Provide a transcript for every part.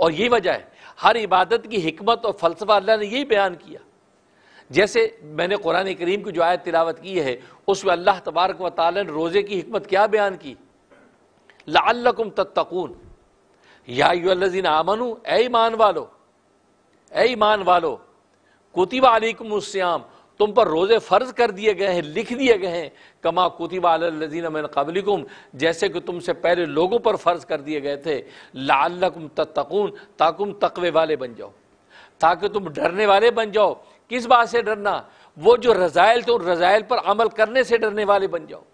और यही वजह है हर इबादत की हमत और फलसफा अल्लाह ने यही बयान किया जैसे मैंने कुरान करीम की जो आयत तिलावत की है उसमें अल्लाह तबारक व ताल ने रोज़े की हमत क्या बयान की लाकुम तत्तकून याजीन आमनु ए ईमान वालो ए ईमान वालो कुतिबा अलकुम तुम पर रोज़े फ़र्ज कर दिए गए हैं लिख दिए गए हैं कमा कुतिबा कबलिकुम जैसे कि तुमसे पहले लोगों पर फ़र्ज कर दिए गए थे लाल तकून ताकुम तकवे वाले बन जाओ ताकि तुम डरने वाले बन जाओ किस बात से डरना वो जो रज़ायल थे उन रज़ायल पर अमल करने से डरने वाले बन जाओ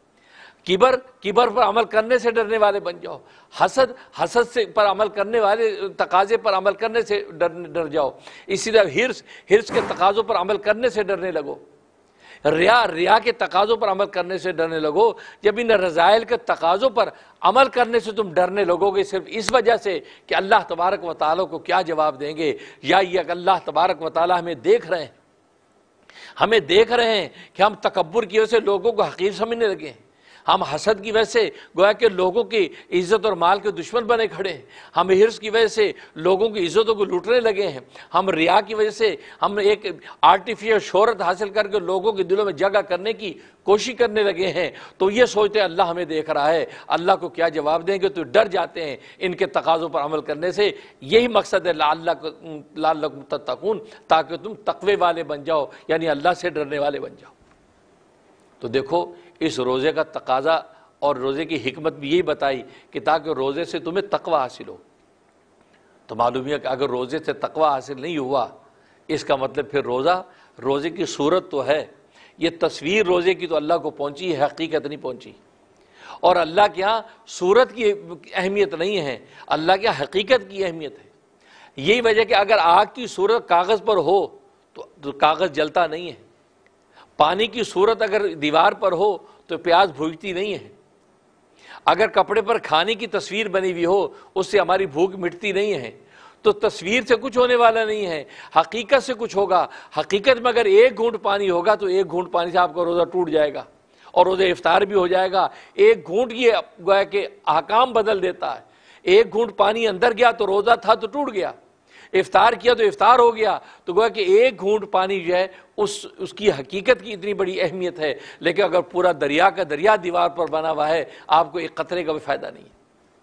किबर किबर पर अमल करने से डरने वाले बन जाओ हसद हसद से पर अमल करने वाले तकाजे पर अमल करने से डर डर जाओ इसी तरह हिर्स हिर्स के तकाजों पर अमल करने से डरने लगो रिया रिया के तकाजों पर अमल करने से डरने लगो जब इन रज़ाइल के तकाजों पर अमल करने से तुम डरने लगोगे सिर्फ इस वजह से कि अल्लाह तबारक व ताली को क्या जवाब देंगे या ये अल्लाह तबारक व ताली हमें देख रहे हैं हमें देख रहे हैं कि हम तकबर की वजह से लोगों को हकीर समझने लगे हैं हम हसद की वजह से गोया के लोगों की इज्जत और माल के दुश्मन बने खड़े हैं हम हिर्स की वजह से लोगों की इज्जतों को लूटने लगे हैं हम रिया की वजह से हम एक आर्टिफिशियल शहरत हासिल करके लोगों के दिलों में जगह करने की कोशिश करने लगे हैं तो ये सोचते हैं अल्लाह हमें देख रहा है अल्लाह को क्या जवाब देंगे तो डर जाते हैं इनके तकाजों पर अमल करने से यही मकसद है लाल तकून ताकि तुम तकवे वाले बन जाओ यानी अल्लाह से डरने वाले बन जाओ तो देखो इस रोज़े का तकाजा और रोज़े की हमत भी यही बताई कि ताकि रोज़े से तुम्हें तकवा हासिल हो तो मालूम है कि अगर रोज़े से तकवा हासिल नहीं हुआ इसका मतलब फिर रोज़ा रोज़े की सूरत तो है ये तस्वीर रोज़े की तो अल्लाह को पहुँची है हकीकत नहीं पहुँची और अल्लाह के यहाँ सूरत की अहमियत नहीं है अल्लाह के यहाँ हकीकत की अहमियत है यही वजह कि अगर आग की सूरत कागज़ पर हो तो, तो कागज़ जलता नहीं है पानी की सूरत अगर दीवार पर हो तो प्यास भूखती नहीं है अगर कपड़े पर खाने की तस्वीर बनी हुई हो उससे हमारी भूख मिटती नहीं है तो तस्वीर से कुछ होने वाला नहीं है हकीकत से कुछ होगा हकीकत में अगर एक घूंट पानी होगा तो एक घूंट पानी से आपका रोज़ा टूट जाएगा और रोज़ा इफ्तार भी हो जाएगा एक घूंट ये गोया के अहकाम बदल देता है एक घूंट पानी अंदर गया तो रोज़ा था तो टूट गया इफ्तार किया तो इफ्तार हो गया तो गोया कि एक घूंट पानी जो है उस उसकी हकीकत की इतनी बड़ी अहमियत है लेकिन अगर पूरा दरिया का दरिया दीवार पर बना हुआ है आपको एक कतरे का भी फ़ायदा नहीं है